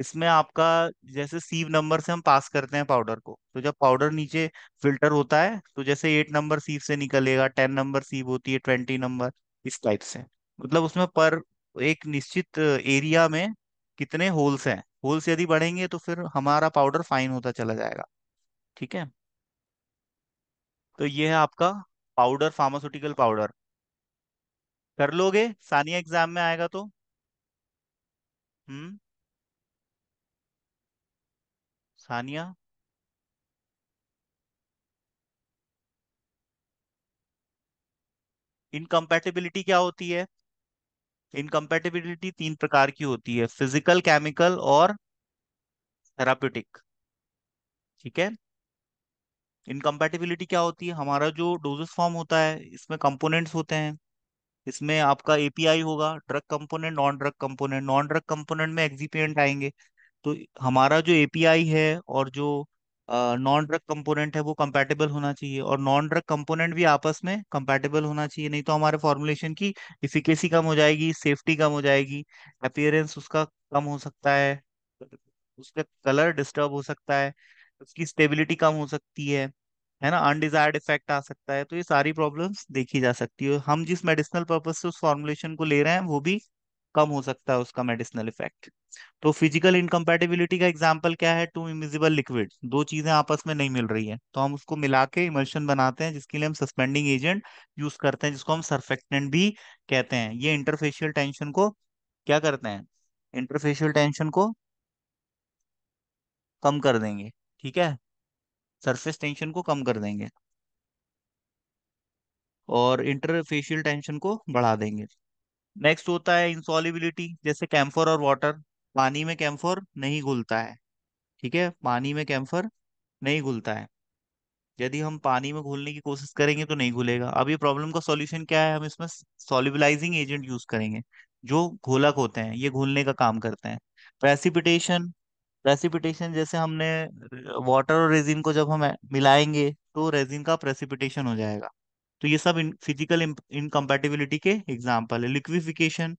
इसमें आपका जैसे सीव नंबर से हम पास करते हैं पाउडर को तो जब पाउडर नीचे फिल्टर होता है तो जैसे एट नंबर सीव से निकलेगा टेन नंबर सीव होती है ट्वेंटी नंबर इस टाइप से मतलब उसमें पर एक निश्चित एरिया में कितने होल्स हैं होल्स यदि बढ़ेंगे तो फिर हमारा पाउडर फाइन होता चला जाएगा ठीक है तो ये है आपका पाउडर फार्मास्यूटिकल पाउडर कर लोगे सानिया एग्जाम में आएगा तो हम्म सानिया इनकम्पैटिबिलिटी क्या होती है इनकम्पेटिबिलिटी तीन प्रकार की होती है फिजिकल केमिकल और थेराप्यूटिक ठीक है इनकम्पेटिबिलिटी क्या होती है हमारा जो डोजेस फॉर्म होता है इसमें कंपोनेंट्स होते हैं इसमें आपका एपीआई होगा drug component non drug component non drug component में एक्जीपियंट e आएंगे तो हमारा जो एपीआई है और जो नॉन ड्रग कंपोनेंट है वो कंपेटेबल होना चाहिए और नॉन ड्रग कंपोनेंट भी आपस में कंपेटेबल होना चाहिए नहीं तो हमारे फॉर्मुलेशन की इफिकेसी कम हो जाएगी सेफ्टी कम हो जाएगी अपियरेंस उसका कम हो सकता है उसका कलर डिस्टर्ब हो सकता है उसकी स्टेबिलिटी कम हो सकती है है ना अनडिजायर्ड इफेक्ट आ सकता है तो ये सारी प्रॉब्लम्स देखी जा सकती है हम जिस मेडिसिनल पर्पज से उस फॉर्मुलेशन को ले रहे हैं वो भी कम हो सकता है उसका मेडिसिनल इफेक्ट तो फिजिकल इनकम्पेटेबिलिटी का एग्जाम्पल क्या है टू इमिजिबल लिक्विड दो चीजें आपस में नहीं मिल रही है तो हम उसको मिला के इमल्शन बनाते हैं जिसके लिए हम सस्पेंडिंग एजेंट यूज करते हैं जिसको हम सरफेक्टेंट भी कहते हैं ये इंटरफेशियल टेंशन को क्या करते हैं इंटरफेशियल टेंशन को कम कर देंगे ठीक है सरफेस टेंशन को कम कर देंगे और इंटरफेशियल टेंशन को बढ़ा देंगे नेक्स्ट होता है इंसॉलिबिलिटी जैसे कैम्फर और वाटर पानी में कैम्फर नहीं घुलता है ठीक है पानी में कैम्फर नहीं घुलता है यदि हम पानी में घुलने की कोशिश करेंगे तो नहीं घुलेगा अब ये प्रॉब्लम का सॉल्यूशन क्या है हम इसमें सॉल्युबलाइजिंग एजेंट यूज करेंगे जो घोलक होते हैं ये घुलने का काम करते हैं प्रेसिपिटेशन प्रेसिपिटेशन जैसे हमने वाटर और रेजिन को जब हम मिलाएंगे तो रेजिन का प्रेसिपिटेशन हो जाएगा तो ये सब फिजिकल इनकम्पेटिबिलिटी के एग्जाम्पल है लिक्विफिकेशन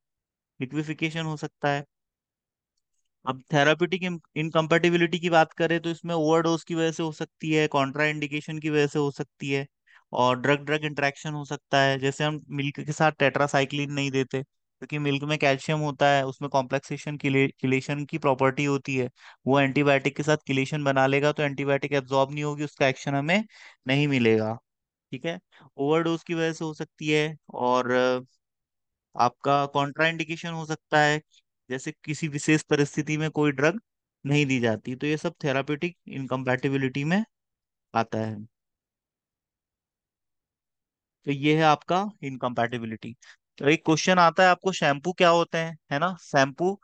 लिक्विफिकेशन हो सकता है अब थेरापिटिक इनकम्पेटिबिलिटी की बात करें तो इसमें ओवरडोज की वजह से हो सकती है कॉन्ट्रा इंडिकेशन की वजह से हो सकती है और ड्रग ड्रग इंट्रैक्शन हो सकता है जैसे हम मिल्क के साथ टेट्रासाइक्लिन नहीं देते क्योंकि मिल्क में कैल्शियम होता है उसमें कॉम्प्लेक्सेशन किलेशन की प्रॉपर्टी होती है वो एंटीबायोटिक के साथ किलेशन बना लेगा तो एंटीबायोटिक एब्जॉर्ब नहीं होगी उसका एक्शन हमें नहीं मिलेगा ठीक है ओवरडोज की वजह से हो सकती है और आपका कॉन्ट्राइंडिकेशन हो सकता है जैसे किसी विशेष परिस्थिति में कोई ड्रग नहीं दी जाती तो ये सब थेरापेटिक इनकम्पैटिबिलिटी में आता है तो ये है आपका इनकम्पैटिबिलिटी तो एक क्वेश्चन आता है आपको शैम्पू क्या होते हैं है ना शैम्पू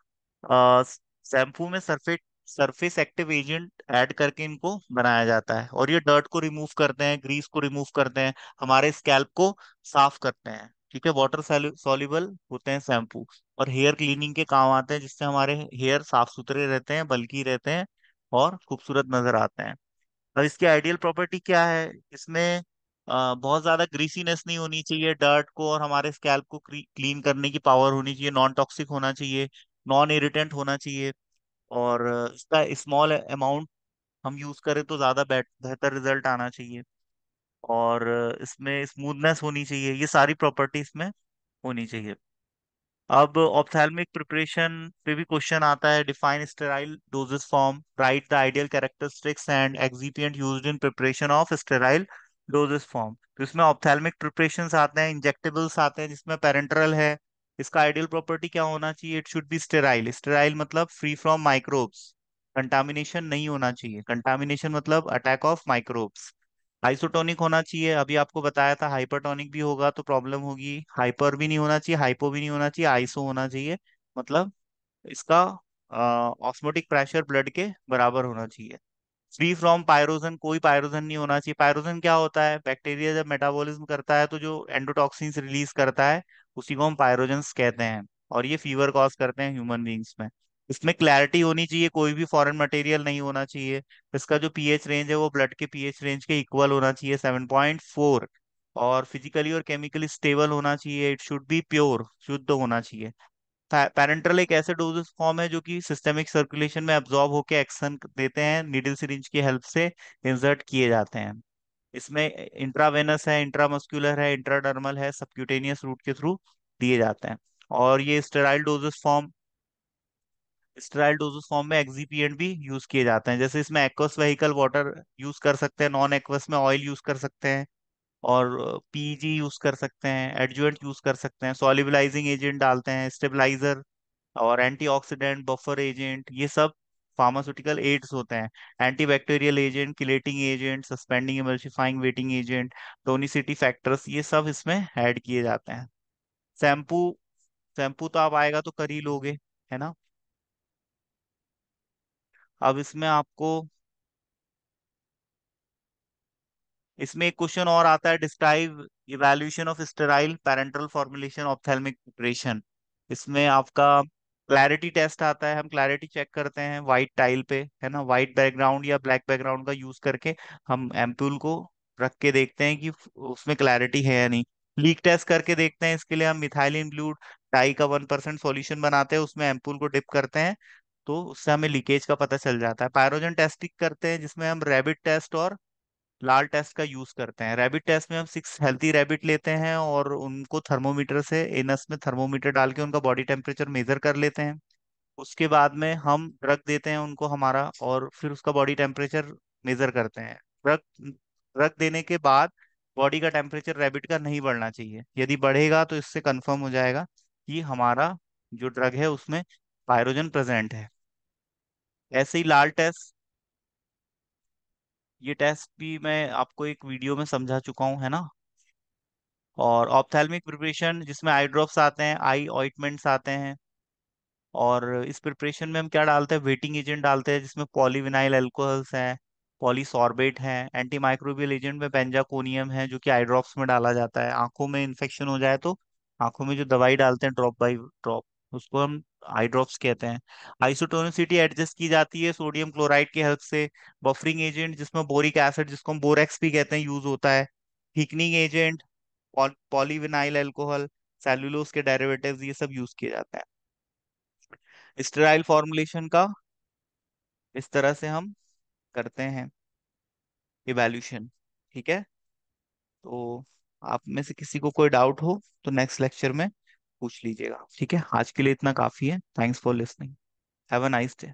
शैम्पू में सरफेट सरफेस एक्टिव एजेंट ऐड करके इनको बनाया जाता है और ये डर्ट को रिमूव करते हैं ग्रीस को रिमूव करते हैं हमारे स्कैल्प को साफ करते हैं ठीक है वाटर सोल्यूबल होते हैं शैम्पू और हेयर क्लीनिंग के काम आते हैं जिससे हमारे हेयर साफ सुथरे रहते हैं बल्कि रहते हैं और खूबसूरत नजर आते हैं और इसकी आइडियल प्रॉपर्टी क्या है इसमें बहुत ज्यादा ग्रीसीनेस नहीं होनी चाहिए डर्ट को और हमारे स्कैल्प को क्लीन करने की पावर होनी चाहिए नॉन टॉक्सिक होना चाहिए नॉन इरिटेंट होना चाहिए और इसका स्मॉल अमाउंट हम यूज़ करें तो ज़्यादा बेहतर रिजल्ट आना चाहिए और इसमें स्मूथनेस होनी चाहिए ये सारी प्रॉपर्टी इसमें होनी चाहिए अब ऑप्थेलमिक प्रिपरेशन पे भी क्वेश्चन आता है define sterile dosage form write the ideal characteristics and excipient used in preparation of sterile dosage form तो इसमें ऑप्थेलमिक प्रिपरेशन आते हैं इंजेक्टेबल्स आते हैं जिसमें पेरेंट्रल है इसका आइडियल प्रॉपर्टी क्या होना चाहिए it should be sterile sterile मतलब फ्री फ्रॉम माइक्रोब्स कंटामिनेशन नहीं होना चाहिए कंटामिनेशन मतलब अटैक ऑफ माइक्रोब्स आइसोटोनिक होना चाहिए अभी आपको बताया था हाइपरटोनिक भी होगा तो प्रॉब्लम होगी हाइपर भी नहीं होना चाहिए हाइपो भी नहीं होना चाहिए आइसो होना चाहिए मतलब इसका ऑस्मोटिक प्रेशर ब्लड के बराबर होना चाहिए फ्री फ्रॉम पायरोजन कोई पायरोजन नहीं होना चाहिए पायरोजन क्या होता है बैक्टीरिया जब मेटाबॉलिज्म करता है तो जो एंडोटॉक्सिन्स रिलीज करता है उसी को हम पायरोजेंस कहते हैं और ये फीवर कॉज करते हैं ह्यूमन बींग्स में इसमें क्लैरिटी होनी चाहिए कोई भी फॉरेन मटेरियल नहीं होना चाहिए इसका जो पीएच रेंज है वो ब्लड के पीएच रेंज के इक्वल होना चाहिए सेवन पॉइंट फोर और फिजिकली और केमिकली स्टेबल होना चाहिए इट शुड बी प्योर शुद्ध होना चाहिए पैरेंटल एक ऐसे डोजेस फॉर्म है जो कि सिस्टेमिक सर्कुलेशन में एब्जॉर्ब होकर एक्शन देते हैं नीडल सिरिंज की हेल्प से इंजर्ट किए जाते हैं इसमें इंट्रावेनस है इंट्रामस्कुलर है इंट्राडर्मल है सबक्यूटेनियस रूट के थ्रू दिए जाते हैं और ये sterile dosage form sterile dosage form में एक्सीपिएंट भी यूज किए जाते हैं जैसे इसमें एक्वस वेहीकल वाटर यूज कर सकते हैं नॉन एक्वस में ऑयल यूज कर सकते हैं और पीजी यूज e कर सकते हैं एडजुएंट यूज कर सकते हैं सोलिबलाइजिंग एजेंट डालते हैं स्टेबलाइजर और एंटीऑक्सीडेंट बफर एजेंट ये सब फार्मास्यूटिकल एड्स होते हैं antibacterial agent chelating agent suspending emulsifying wetting agent tonicity factors ये सब इसमें ऐड किए जाते हैं शैम्पू शैम्पू तो आप आएगा तो कर ही लोगे है ना अब इसमें आपको इसमें एक क्वेश्चन और आता है describe evaluation of sterile parenteral formulation of ophthalmic preparation इसमें आपका क्लैरिटी टेस्ट आता है हम क्लैरिटी चेक करते हैं व्हाइट टाइल पे है ना व्हाइट बैकग्राउंड या ब्लैक बैकग्राउंड का यूज करके हम एम्पूल को रख के देखते हैं कि उसमें क्लैरिटी है या नहीं लीक टेस्ट करके देखते हैं इसके लिए हम मिथाइलिन ब्लू टाई का वन परसेंट सोल्यूशन बनाते हैं उसमें एम्पूल को डिप करते हैं तो उससे हमें लीकेज का पता चल जाता है पायरोजन टेस्टिंग करते हैं जिसमें हम रेबिट टेस्ट और लाल टेस्ट का यूज करते हैं रैबिट टेस्ट में हम सिक्स हेल्थी रैबिट लेते हैं और उनको थर्मोमीटर से एनस में थर्मोमीटर डाल के उनका बॉडी टेम्परेचर मेजर कर लेते हैं उसके बाद में हम रख देते हैं उनको हमारा और फिर उसका बॉडी टेम्परेचर मेजर करते हैं रख ड्रग देने के बाद बॉडी का टेम्परेचर रैबिट का नहीं बढ़ना चाहिए यदि बढ़ेगा तो इससे कन्फर्म हो जाएगा कि हमारा जो ड्रग है उसमें पायरोजन प्रेजेंट है ऐसे ही लाल टेस्ट ये टेस्ट भी मैं आपको एक वीडियो में समझा चुका हूँ है ना और ऑप्थेलमिक प्रिपरेशन जिसमें आई ड्रॉप्स आते हैं आई ऑइटमेंट्स आते हैं और इस प्रिपरेशन में हम क्या डालते हैं वेटिंग एजेंट डालते हैं जिसमें पॉलीविनाइल एल्कोहल्स हैं पॉलीसॉर्बेट हैं माइक्रोबियल एजेंट में पेंजाकोनियम है जो कि आई ड्रॉप्स में डाला जाता है आंखों में इन्फेक्शन हो जाए तो आंखों में जो दवाई डालते हैं ड्रॉप बाई ड्रॉप उसको हम आई ड्रॉप्स कहते हैं आइसोटोनिसिटी एडजस्ट की जाती है सोडियम क्लोराइड के हेल्प से बफरिंग एजेंट जिसमें बोरिक एसिड जिसको हम बोरेक्स भी कहते हैं यूज होता है thickening agent polyvinyl alcohol cellulose के डेरिवेटिव्स ये सब यूज किए जाते हैं स्टेराइल फॉर्मुलेशन का इस तरह से हम करते हैं इवेल्यूशन ठीक है तो आप में से किसी को कोई डाउट हो तो नेक्स्ट लेक्चर में पूछ लीजिएगा ठीक है आज के लिए इतना काफी है thanks for listening have a nice day